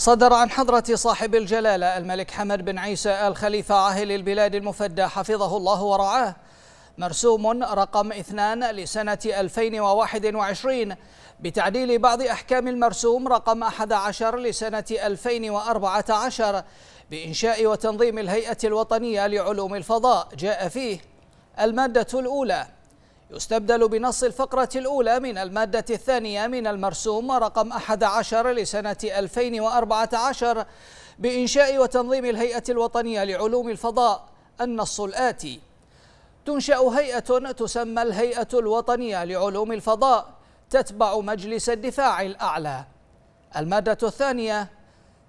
صدر عن حضرة صاحب الجلالة الملك حمد بن عيسى الخليفة عاهل البلاد المفدى حفظه الله ورعاه مرسوم رقم اثنان لسنة 2021 بتعديل بعض أحكام المرسوم رقم 11 لسنة 2014 بإنشاء وتنظيم الهيئة الوطنية لعلوم الفضاء جاء فيه المادة الأولى يستبدل بنص الفقرة الأولى من المادة الثانية من المرسوم رقم 11 لسنة 2014 بإنشاء وتنظيم الهيئة الوطنية لعلوم الفضاء النص الآتي تنشأ هيئة تسمى الهيئة الوطنية لعلوم الفضاء تتبع مجلس الدفاع الأعلى المادة الثانية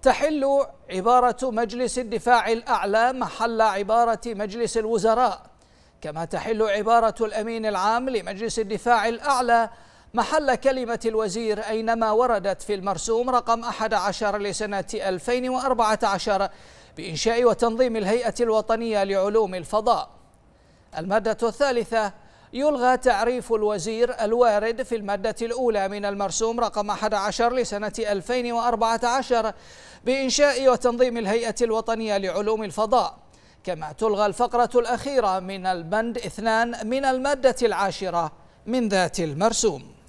تحل عبارة مجلس الدفاع الأعلى محل عبارة مجلس الوزراء كما تحل عبارة الأمين العام لمجلس الدفاع الأعلى محل كلمة الوزير أينما وردت في المرسوم رقم 11 لسنة 2014 بإنشاء وتنظيم الهيئة الوطنية لعلوم الفضاء المادة الثالثة يلغى تعريف الوزير الوارد في المادة الأولى من المرسوم رقم 11 لسنة 2014 بإنشاء وتنظيم الهيئة الوطنية لعلوم الفضاء كما تلغى الفقرة الأخيرة من البند اثنان من المادة العاشرة من ذات المرسوم